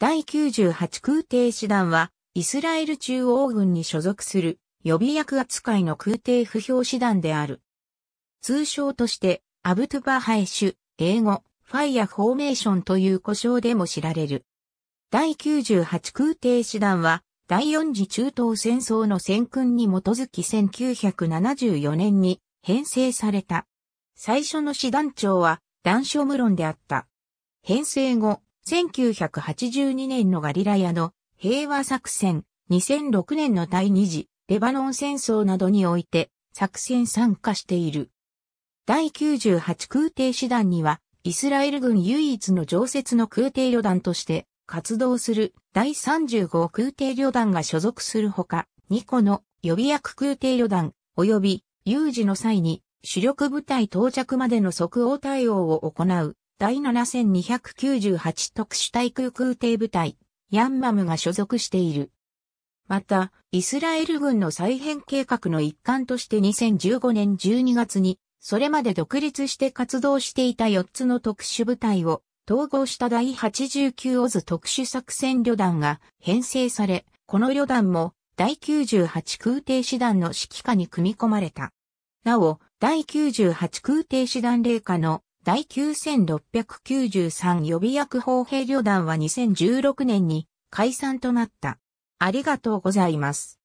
第98空挺師団は、イスラエル中央軍に所属する予備役扱いの空挺不評師団である。通称として、アブトゥバハエシュ、英語、ファイアフォーメーションという呼称でも知られる。第98空挺師団は、第4次中東戦争の戦訓に基づき1974年に編成された。最初の師団長は、ョム無論であった。編成後、1982年のガリラヤの平和作戦、2006年の第二次レバノン戦争などにおいて作戦参加している。第98空挺師団には、イスラエル軍唯一の常設の空挺旅団として活動する第35空挺旅団が所属するほか、2個の予備役空挺旅団及び有事の際に主力部隊到着までの即応対応を行う第7298特殊対空空挺部隊、ヤンマムが所属している。また、イスラエル軍の再編計画の一環として2015年12月に、それまで独立して活動していた4つの特殊部隊を統合した第89オズ特殊作戦旅団が編成され、この旅団も第98空挺師団の指揮下に組み込まれた。なお、第98空挺師団霊下の第9693予備役砲兵旅団は2016年に解散となった。ありがとうございます。